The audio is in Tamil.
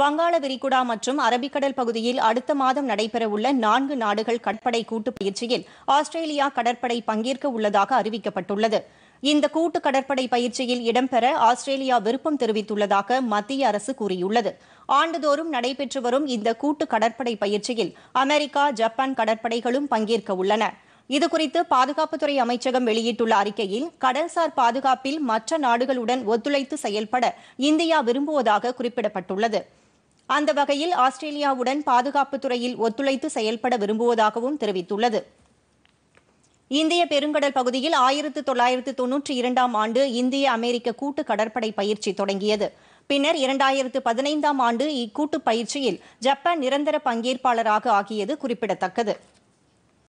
வங்காள விரிகுடா மற்றும் அரபிக்கடல் பகுதியில் அடுத்த மாதம் நடைபெறவுள்ள நான்கு நாடுகள் கடற்படை கூட்டு பயிற்சியில் ஆஸ்திரேலியா கடற்படை பங்கேற்க உள்ளதாக அறிவிக்கப்பட்டுள்ளது இந்த கூட்டு கடற்படை பயிற்சியில் இடம்பெற ஆஸ்திரேலியா விருப்பம் தெரிவித்துள்ளதாக மத்திய அரசு கூறியுள்ளது ஆண்டுதோறும் நடைபெற்று வரும் இந்த கூட்டு கடற்படை பயிற்சியில் அமெரிக்கா ஜப்பான் கடற்படைகளும் பங்கேற்க உள்ளன இதுகுறித்து பாதுகாப்புத்துறை அமைச்சகம் வெளியிட்டுள்ள அறிக்கையில் கடல்சார் பாதுகாப்பில் மற்ற நாடுகளுடன் ஒத்துழைத்து செயல்பட இந்தியா விரும்புவதாக குறிப்பிடப்பட்டுள்ளது அந்த வகையில் ஆஸ்திரேலியாவுடன் பாதுகாப்பு துறையில் ஒத்துழைத்து செயல்பட விரும்புவதாகவும் தெரிவித்துள்ளது இந்திய பெருங்கடல் பகுதியில் ஆயிரத்து தொள்ளாயிரத்து தொன்னூற்றி இரண்டாம் ஆண்டு இந்திய அமெரிக்க கூட்டு கடற்படை பயிற்சி தொடங்கியது பின்னர் இரண்டாயிரத்து பதினைந்தாம் ஆண்டு இக்கூட்டு பயிற்சியில் ஜப்பான் நிரந்தர பங்கேற்பாளராக ஆகியது குறிப்பிடத்தக்கது